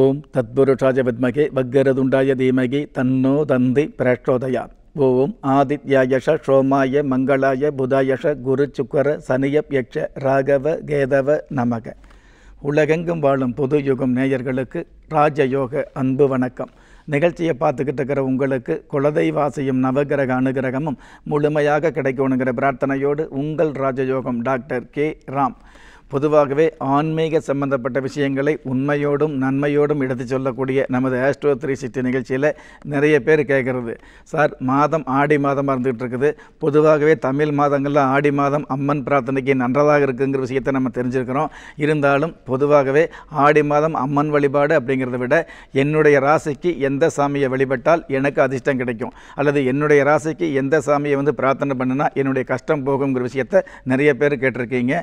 ஓம் தத்புருஷாஜ வித்மகே வக்கரதுண்டாய தீமகி தன்னோ தந்தி பிரேஷ்டோதயா ஓம் ஆதித்யாயஷ ஷோமாய மங்களாய புதாயஷ குரு சுக்கர சனியப் யக்ஷ ராகவ கேதவ நமக உலகெங்கும் வாழும் புது யுகம் நேயர்களுக்கு ராஜயோக அன்பு வணக்கம் நிகழ்ச்சியை பார்த்துக்கிட்டு இருக்கிற உங்களுக்கு குலதெய்வாசியும் நவகிரக அனுகிரகமும் முழுமையாக கிடைக்கணுங்கிற பிரார்த்தனையோடு உங்கள் ராஜயோகம் டாக்டர் கே ராம் பொதுவாகவே ஆன்மீக சம்பந்தப்பட்ட விஷயங்களை உண்மையோடும் நன்மையோடும் எடுத்து சொல்லக்கூடிய நமது ஆஸ்ட்ரோ த்ரீ சிட்டி நிகழ்ச்சியில் நிறைய பேர் கேட்குறது சார் மாதம் ஆடி மாதமாக இருந்துகிட்டு இருக்குது பொதுவாகவே தமிழ் மாதங்களில் ஆடி மாதம் அம்மன் பிரார்த்தனைக்கு நன்றதாக இருக்குங்கிற விஷயத்தை நம்ம தெரிஞ்சிருக்கிறோம் இருந்தாலும் பொதுவாகவே ஆடி மாதம் அம்மன் வழிபாடு அப்படிங்கிறத விட என்னுடைய ராசிக்கு எந்த சாமியை வழிபட்டால் எனக்கு அதிர்ஷ்டம் கிடைக்கும் அல்லது என்னுடைய ராசிக்கு எந்த சாமியை வந்து பிரார்த்தனை பண்ணுனா என்னுடைய கஷ்டம் போகுங்கிற விஷயத்தை நிறைய பேர் கேட்டிருக்கீங்க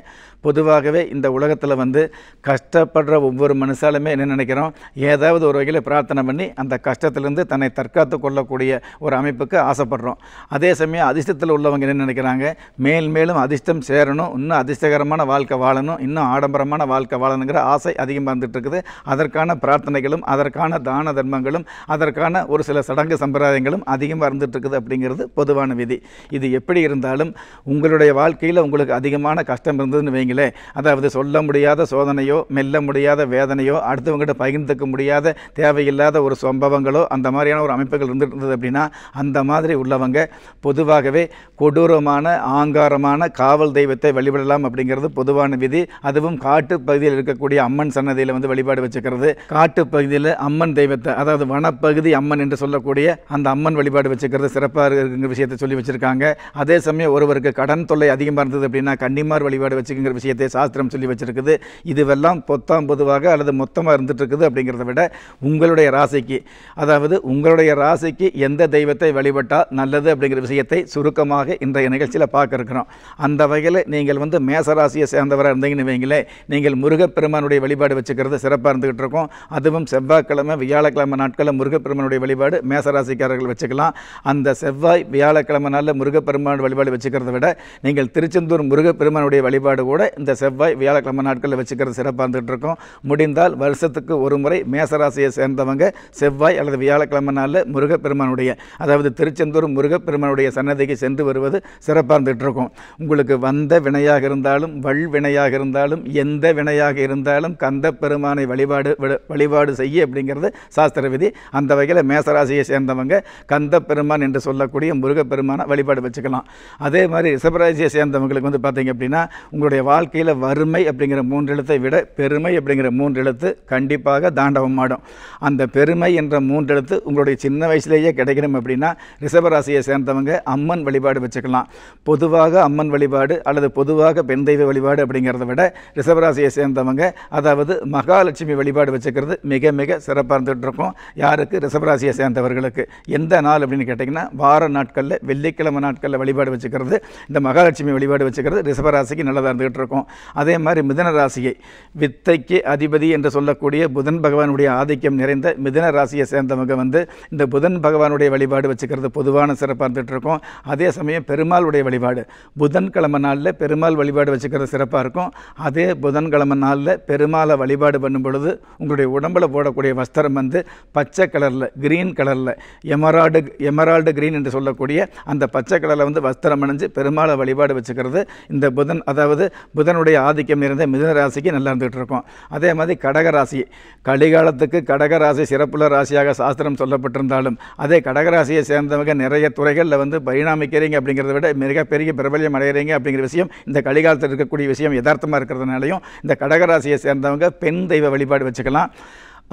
பொதுவாகவே இந்த உலகத்தில் வந்து கஷ்டப்படுற ஒவ்வொரு மனுஷாலுமே என்ன நினைக்கிறோம் ஏதாவது ஒரு வகையில் பிரார்த்தனை பண்ணி அந்த கஷ்டத்திலேருந்து தன்னை தற்காத்து கொள்ளக்கூடிய ஒரு அமைப்புக்கு ஆசைப்படுறோம் அதே சமயம் அதிர்ஷ்டத்தில் உள்ளவங்க என்ன நினைக்கிறாங்க மேல் மேலும் அதிர்ஷ்டம் சேரணும் இன்னும் அதிர்ஷ்டகரமான வாழ்க்கை வாழணும் இன்னும் ஆடம்பரமான வாழ்க்கை வாழணுங்கிற ஆசை அதிகமாக இருந்துகிட்ருக்குது அதற்கான பிரார்த்தனைகளும் அதற்கான தான தர்மங்களும் அதற்கான ஒரு சில சடங்கு சம்பிரதாயங்களும் அதிகமாக இருந்துகிட்ருக்குது அப்படிங்கிறது பொதுவான விதி இது எப்படி இருந்தாலும் உங்களுடைய வாழ்க்கையில் உங்களுக்கு அதிகமான கஷ்டம் இருந்ததுன்னு வைங்களேன் அதாவது சொல்ல முடியாத சோதனையோ மெல்ல முடியாத வேதனையோ அடுத்தவங்ககிட்ட பகிர்ந்துக்க முடியாத தேவையில்லாத ஒரு சம்பவங்களோ அந்த மாதிரியான ஒரு அமைப்புகள் இருந்துருந்தது அப்படின்னா அந்த மாதிரி உள்ளவங்க பொதுவாகவே கொடூரமான ஆங்காரமான காவல் தெய்வத்தை வழிபடலாம் அப்படிங்கிறது பொதுவான விதி அதுவும் காட்டு பகுதியில் இருக்கக்கூடிய அம்மன் சன்னதியில் வந்து வழிபாடு வச்சுக்கிறது காட்டு பகுதியில் அம்மன் தெய்வத்தை அதாவது வனப்பகுதி அம்மன் என்று சொல்லக்கூடிய அந்த அம்மன் வழிபாடு வச்சுக்கிறது சிறப்பாக இருக்குங்கிற விஷயத்தை சொல்லி வச்சுருக்காங்க அதே சமயம் ஒருவருக்கு கடன் தொல்லை அதிகமாக இருந்தது அப்படின்னா கன்னிமார் வழிபாடு வச்சுக்கிற விஷயத்தை சாஸ்திர சாஸ்திரம் சொல்லி வச்சுருக்குது இதுவெல்லாம் பொத்தாம் பொதுவாக அல்லது மொத்தமாக இருந்துகிட்ருக்குது அப்படிங்கிறத விட உங்களுடைய ராசிக்கு அதாவது உங்களுடைய ராசிக்கு எந்த தெய்வத்தை வழிபட்டால் நல்லது அப்படிங்கிற விஷயத்தை சுருக்கமாக இன்றைய நிகழ்ச்சியில் பார்க்க இருக்கிறோம் அந்த வகையில் நீங்கள் வந்து மேசராசியை சேர்ந்தவராக இருந்தீங்கன்னு வைங்களேன் நீங்கள் முருகப்பெருமானுடைய வழிபாடு வச்சுக்கிறது சிறப்பாக இருந்துகிட்டு இருக்கோம் அதுவும் செவ்வாய்க்கிழமை வியாழக்கிழமை நாட்களில் முருகப்பெருமானுடைய வழிபாடு மேசராசிக்காரர்கள் வச்சுக்கலாம் அந்த செவ்வாய் வியாழக்கிழமை நாளில் முருகப்பெருமான் வழிபாடு வச்சுக்கிறத விட நீங்கள் திருச்செந்தூர் முருகப்பெருமானுடைய வழிபாடு கூட இந்த செவ்வாய் செவ்வாய் வியாழக்கிழமை நாட்களில் வச்சுக்கிறது சிறப்பாக இருந்துகிட்டு இருக்கும் முடிந்தால் வருஷத்துக்கு ஒரு முறை மேசராசியை சேர்ந்தவங்க செவ்வாய் அல்லது வியாழக்கிழமை நாளில் முருகப்பெருமானுடைய அதாவது திருச்செந்தூர் முருகப்பெருமானுடைய சன்னதிக்கு சென்று வருவது சிறப்பாக இருந்துகிட்டு இருக்கும் உங்களுக்கு வந்த வினையாக இருந்தாலும் வல் வினையாக இருந்தாலும் எந்த வினையாக இருந்தாலும் கந்த பெருமானை வழிபாடு வழிபாடு செய்ய அப்படிங்கிறது சாஸ்திர விதி அந்த வகையில் மேசராசியை சேர்ந்தவங்க கந்த பெருமான் என்று சொல்லக்கூடிய முருகப்பெருமானை வழிபாடு வச்சுக்கலாம் அதே மாதிரி ரிஷபராசியை சேர்ந்தவங்களுக்கு வந்து பார்த்தீங்க அப்படின்னா உங்களுடைய வாழ்க்கையில் வ வறுமை அப்படிங்கிற மூன்று எழுத்தை விட பெருமை அப்படிங்கிற மூன்று எழுத்து கண்டிப்பாக தாண்டவமாடும் அந்த பெருமை என்ற மூன்று எழுத்து உங்களுடைய சின்ன வயசுலேயே கிடைக்கணும் அப்படின்னா ரிஷபராசியை சேர்ந்தவங்க அம்மன் வழிபாடு வச்சுக்கலாம் பொதுவாக அம்மன் வழிபாடு அல்லது பொதுவாக பெண் தெய்வ வழிபாடு அப்படிங்கிறத விட ரிஷபராசியை சேர்ந்தவங்க அதாவது மகாலட்சுமி வழிபாடு வச்சுக்கிறது மிக மிக சிறப்பாக இருந்துகிட்டு இருக்கும் யாருக்கு ரிஷபராசியை சேர்ந்தவர்களுக்கு எந்த நாள் அப்படின்னு கேட்டிங்கன்னா வார நாட்களில் வெள்ளிக்கிழமை நாட்களில் வழிபாடு வச்சுக்கிறது இந்த மகாலட்சுமி வழிபாடு வச்சுக்கிறது ரிஷபராசிக்கு நல்லதாக இருந்துகிட்டு இருக்கும் அதே மாதிரி மிதன ராசியை வித்தைக்கு அதிபதி என்று சொல்லக்கூடிய புதன் பகவானுடைய ஆதிக்கம் நிறைந்த மிதன ராசியை சேர்ந்தவங்க வந்து இந்த புதன் பகவானுடைய வழிபாடு வச்சுக்கிறது பொதுவான சிறப்பாக இருந்துகிட்டு இருக்கும் அதே சமயம் பெருமாளுடைய வழிபாடு புதன்கிழமை நாளில் பெருமாள் வழிபாடு வச்சுக்கிறது சிறப்பாக இருக்கும் அதே புதன்கிழமை நாளில் பெருமாளை வழிபாடு பண்ணும் பொழுது உங்களுடைய உடம்பில் போடக்கூடிய வஸ்திரம் வந்து பச்சை கலரில் கிரீன் கலரில் எமரால்டு எமரால்டு க்ரீன் என்று சொல்லக்கூடிய அந்த பச்சை கலரில் வந்து வஸ்திரம் அணிஞ்சு பெருமாளை வழிபாடு வச்சுக்கிறது இந்த புதன் அதாவது புதனுடைய ஆதிக்கம் நிறைந்த மிதுன ராசிக்கு நல்லா இருந்துகிட்டு இருக்கும் அதே மாதிரி கடகராசி கலிகாலத்துக்கு கடகராசி சிறப்புள்ள ராசியாக சாஸ்திரம் சொல்லப்பட்டிருந்தாலும் அதே கடகராசியை சேர்ந்தவங்க நிறைய துறைகளில் வந்து பரிணாமிக்கிறீங்க அப்படிங்கிறத விட மிகப்பெரிய பிரபலியம் அடைகிறீங்க அப்படிங்கிற விஷயம் இந்த கலிகாலத்தில் இருக்கக்கூடிய விஷயம் யதார்த்தமாக இருக்கிறதுனாலையும் இந்த கடகராசியை சேர்ந்தவங்க பெண் தெய்வ வழிபாடு வச்சுக்கலாம்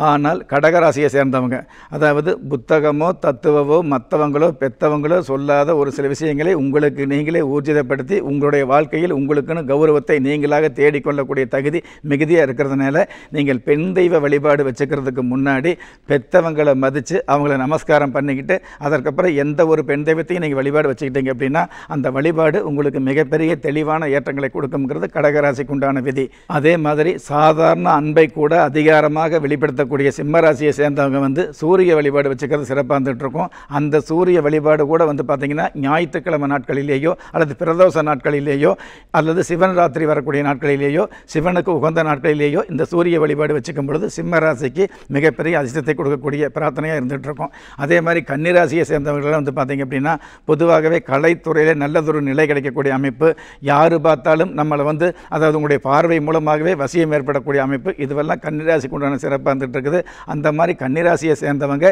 ஆனால் கடகராசியை சேர்ந்தவங்க அதாவது புத்தகமோ தத்துவமோ மற்றவங்களோ பெற்றவங்களோ சொல்லாத ஒரு சில விஷயங்களை உங்களுக்கு நீங்களே ஊர்ஜிதப்படுத்தி உங்களுடைய வாழ்க்கையில் உங்களுக்குன்னு கௌரவத்தை நீங்களாக தேடிக்கொள்ளக்கூடிய தகுதி மிகுதியாக இருக்கிறதுனால நீங்கள் பெண் தெய்வ வழிபாடு வச்சுக்கிறதுக்கு முன்னாடி பெற்றவங்களை மதித்து அவங்கள நமஸ்காரம் பண்ணிக்கிட்டு அதற்கப்புறம் எந்த ஒரு பெண் தெய்வத்தையும் நீங்கள் வழிபாடு வச்சுக்கிட்டீங்க அப்படின்னா அந்த வழிபாடு உங்களுக்கு மிகப்பெரிய தெளிவான ஏற்றங்களை கொடுக்குங்கிறது கடகராசிக்குண்டான விதி அதே மாதிரி சாதாரண அன்பை கூட அதிகாரமாக வெளிப்படுத்த இருக்கக்கூடிய சிம்மராசியை சேர்ந்தவங்க வந்து சூரிய வழிபாடு வச்சுக்கிறது சிறப்பாக இருந்துகிட்ருக்கும் அந்த சூரிய வழிபாடு கூட வந்து பார்த்திங்கன்னா ஞாயிற்றுக்கிழமை நாட்களிலேயோ அல்லது பிரதோஷ நாட்களிலேயோ அல்லது சிவன் ராத்திரி வரக்கூடிய நாட்களிலேயோ சிவனுக்கு உகந்த நாட்களிலேயோ இந்த சூரிய வழிபாடு வச்சுக்கும் பொழுது சிம்மராசிக்கு மிகப்பெரிய அதிர்ஷ்டத்தை கொடுக்கக்கூடிய பிரார்த்தனையாக இருந்துகிட்ருக்கோம் அதே மாதிரி கன்னிராசியை சேர்ந்தவர்களெலாம் வந்து பார்த்திங்க அப்படின்னா பொதுவாகவே கலைத்துறையில் நல்லதொரு நிலை கிடைக்கக்கூடிய அமைப்பு யார் பார்த்தாலும் நம்மளை வந்து அதாவது உங்களுடைய பார்வை மூலமாகவே வசியம் ஏற்படக்கூடிய அமைப்பு இதுவெல்லாம் கன்னிராசிக்கு உண்டான சிறப்பாக இருந்துகிட்டு சொல்லப்பட்டிருக்குது அந்த மாதிரி கன்னிராசியை சேர்ந்தவங்க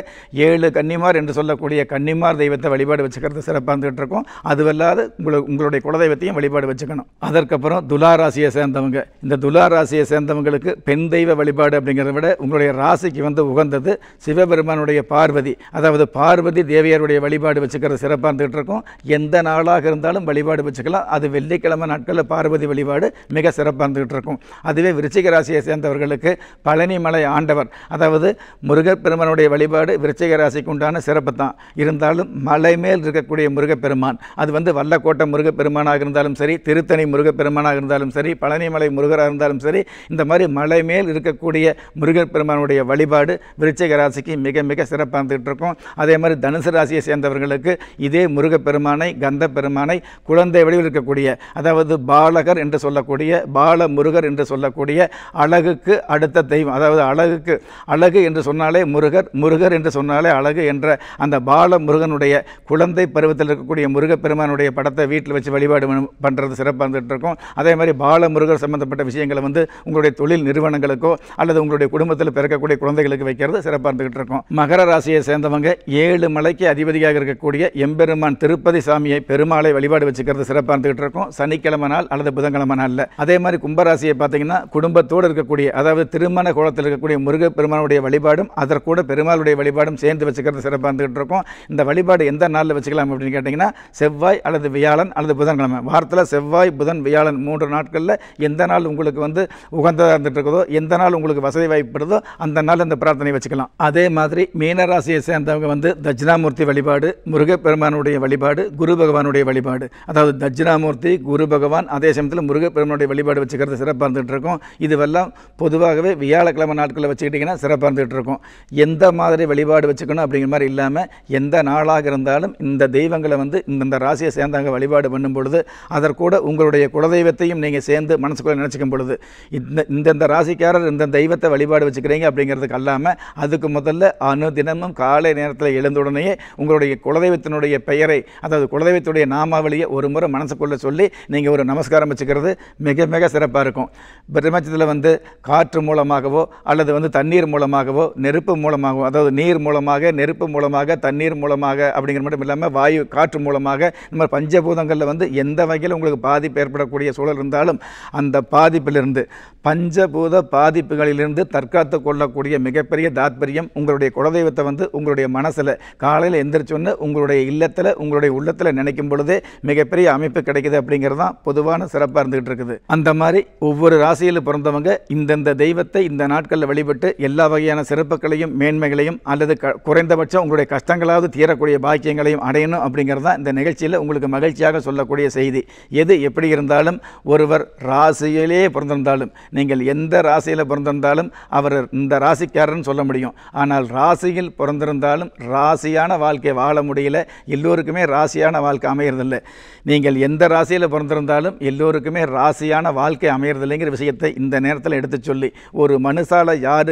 ஏழு கன்னிமார் என்று சொல்லக்கூடிய கன்னிமார் தெய்வத்தை வழிபாடு வச்சுக்கிறது சிறப்பாக இருந்துகிட்டு இருக்கும் அதுவல்லாது உங்களுக்கு உங்களுடைய குலதெய்வத்தையும் வழிபாடு வச்சுக்கணும் அதற்கப்புறம் துலா ராசியை சேர்ந்தவங்க இந்த துலாராசியை சேர்ந்தவங்களுக்கு பெண் தெய்வ வழிபாடு அப்படிங்கிறத விட உங்களுடைய ராசிக்கு வந்து உகந்தது சிவபெருமானுடைய பார்வதி அதாவது பார்வதி தேவியருடைய வழிபாடு வச்சுக்கிறது சிறப்பாக இருந்துகிட்டு இருக்கும் எந்த நாளாக இருந்தாலும் வழிபாடு வச்சுக்கலாம் அது வெள்ளிக்கிழமை நாட்களில் பார்வதி வழிபாடு மிக சிறப்பாக இருந்துகிட்டு இருக்கும் அதுவே விருச்சிக ராசியை சேர்ந்தவர்களுக்கு பழனிமலை ஆண்டவர் அதாவது முருகப்பெருமானுடைய வழிபாடு விருச்சிக ராசிக்கு உண்டான சிறப்பு தான் இருந்தாலும் மலை மேல் இருக்கக்கூடிய முருகப்பெருமான் அது வந்து வல்லக்கோட்டை முருகப்பெருமானாக இருந்தாலும் சரி திருத்தணி முருகப்பெருமானாக இருந்தாலும் சரி பழனிமலை முருகராக இருந்தாலும் சரி இந்த மாதிரி மலை மேல் இருக்கக்கூடிய முருகப்பெருமானுடைய வழிபாடு விருச்சிக ராசிக்கு மிக மிக சிறப்பாக இருக்கும் அதே மாதிரி தனுசு ராசியை சேர்ந்தவர்களுக்கு இதே முருகப்பெருமானை கந்த பெருமானை குழந்தை வடிவில் இருக்கக்கூடிய அதாவது பாலகர் என்று சொல்லக்கூடிய பால முருகர் என்று சொல்லக்கூடிய அழகுக்கு அடுத்த தெய்வம் அதாவது அழகுக்கு அழகு என்று சொன்னாலே முருகர் முருகர் என்று சொன்னாலே அழகு என்ற அந்த பால முருகனுடைய குழந்தை பருவத்தில் இருக்கக்கூடிய முருகப்பெருமானுடைய படத்தை வீட்டில் வச்சு வழிபாடு பண்ணுறது சிறப்பாக இருந்துகிட்டு இருக்கும் அதே மாதிரி பால முருகர் சம்மந்தப்பட்ட விஷயங்களை வந்து உங்களுடைய தொழில் நிறுவனங்களுக்கோ அல்லது உங்களுடைய குடும்பத்தில் பிறக்கக்கூடிய குழந்தைகளுக்கு வைக்கிறது சிறப்பாக இருந்துகிட்டு இருக்கும் மகர ராசியை சேர்ந்தவங்க ஏழு மலைக்கு அதிபதியாக இருக்கக்கூடிய எம்பெருமான் திருப்பதி சாமியை பெருமாளை வழிபாடு வச்சுக்கிறது சிறப்பாக இருந்துகிட்டு இருக்கும் சனிக்கிழமை நாள் அல்லது புதன்கிழமை நாளில் அதே மாதிரி கும்பராசியை பார்த்தீங்கன்னா குடும்பத்தோடு இருக்கக்கூடிய அதாவது திருமண கோலத்தில் இருக்கக்கூடிய முருக முருக பெருமானுடைய வழிபாடும் அதற்கூட பெருமாளுடைய வழிபாடும் சேர்ந்து வச்சுக்கிறது சிறப்பாக இருந்துகிட்டு இருக்கும் இந்த வழிபாடு எந்த நாளில் வச்சுக்கலாம் அப்படின்னு கேட்டிங்கன்னா செவ்வாய் அல்லது வியாழன் அல்லது புதன்கிழமை வாரத்தில் செவ்வாய் புதன் வியாழன் மூன்று நாட்களில் எந்த நாள் உங்களுக்கு வந்து உகந்ததாக இருந்துகிட்டு இருக்குதோ எந்த நாள் உங்களுக்கு வசதி வாய்ப்புப்படுதோ அந்த நாள் அந்த பிரார்த்தனை வச்சுக்கலாம் அதே மாதிரி மீனராசியை சேர்ந்தவங்க வந்து தட்சிணாமூர்த்தி வழிபாடு முருகப்பெருமானுடைய வழிபாடு குரு பகவானுடைய வழிபாடு அதாவது தட்சிணாமூர்த்தி குரு பகவான் அதே சமயத்தில் முருகப்பெருமானுடைய வழிபாடு வச்சுக்கிறது சிறப்பாக இருந்துகிட்டு இருக்கும் இதுவெல்லாம் பொதுவாகவே வியாழக்கிழமை நாட்களில் வச்சுக்கிட்டு கேட்டிங்கன்னா சிறப்பாக இருந்துகிட்டு இருக்கும் எந்த மாதிரி வழிபாடு வச்சுக்கணும் அப்படிங்கிற மாதிரி இல்லாமல் எந்த நாளாக இருந்தாலும் இந்த தெய்வங்களை வந்து இந்தந்த ராசியை சேர்ந்தாங்க வழிபாடு பண்ணும் பொழுது அதற்கூட உங்களுடைய குலதெய்வத்தையும் நீங்கள் சேர்ந்து மனசுக்குள்ளே நினச்சிக்கும் பொழுது இந்த இந்தந்த ராசிக்காரர் இந்த தெய்வத்தை வழிபாடு வச்சுக்கிறீங்க அப்படிங்கிறதுக்கு அல்லாமல் அதுக்கு முதல்ல அணு தினமும் காலை நேரத்தில் எழுந்தவுடனேயே உங்களுடைய குலதெய்வத்தினுடைய பெயரை அதாவது குலதெய்வத்துடைய நாமாவளியை ஒரு முறை மனசுக்குள்ளே சொல்லி நீங்கள் ஒரு நமஸ்காரம் வச்சுக்கிறது மிக மிக சிறப்பாக இருக்கும் பிரம்மச்சத்தில் வந்து காற்று மூலமாகவோ அல்லது வந்து தண்ணி தண்ணீர் மூலமாகவோ நெருப்பு மூலமாகவோ அதாவது நீர் மூலமாக நெருப்பு மூலமாக தண்ணீர் மூலமாக அப்படிங்கிற மட்டும் இல்லாமல் வாயு காற்று மூலமாக இந்த மாதிரி பஞ்சபூதங்களில் வந்து எந்த வகையில் உங்களுக்கு பாதிப்பு ஏற்படக்கூடிய சூழல் இருந்தாலும் அந்த பாதிப்பிலிருந்து பஞ்சபூத பாதிப்புகளிலிருந்து தற்காத்து கொள்ளக்கூடிய மிகப்பெரிய தாத்பரியம் உங்களுடைய குலதெய்வத்தை வந்து உங்களுடைய மனசில் காலையில் எந்திரிச்சோன்னு உங்களுடைய இல்லத்தில் உங்களுடைய உள்ளத்தில் நினைக்கும் பொழுதே மிகப்பெரிய அமைப்பு கிடைக்குது அப்படிங்கிறது தான் பொதுவான சிறப்பாக இருந்துகிட்டு இருக்குது அந்த மாதிரி ஒவ்வொரு ராசியில் பிறந்தவங்க இந்தந்த தெய்வத்தை இந்த நாட்களில் வழிபட்டு எல்லா வகையான சிறப்புகளையும் மேன்மைகளையும் அல்லது க குறைந்தபட்சம் உங்களுடைய கஷ்டங்களாவது தீரக்கூடிய பாக்கியங்களையும் அடையணும் அப்படிங்கிறது தான் இந்த நிகழ்ச்சியில் உங்களுக்கு மகிழ்ச்சியாக சொல்லக்கூடிய செய்தி எது எப்படி இருந்தாலும் ஒருவர் ராசியிலே பிறந்திருந்தாலும் நீங்கள் எந்த ராசியில் பிறந்திருந்தாலும் அவர் இந்த ராசிக்காரன்னு சொல்ல முடியும் ஆனால் ராசியில் பிறந்திருந்தாலும் ராசியான வாழ்க்கை வாழ முடியல எல்லோருக்குமே ராசியான வாழ்க்கை அமையறதில்லை நீங்கள் எந்த ராசியில் பிறந்திருந்தாலும் எல்லோருக்குமே ராசியான வாழ்க்கை அமையறதில்லைங்கிற விஷயத்தை இந்த நேரத்தில் எடுத்து சொல்லி ஒரு மனுஷால யாரு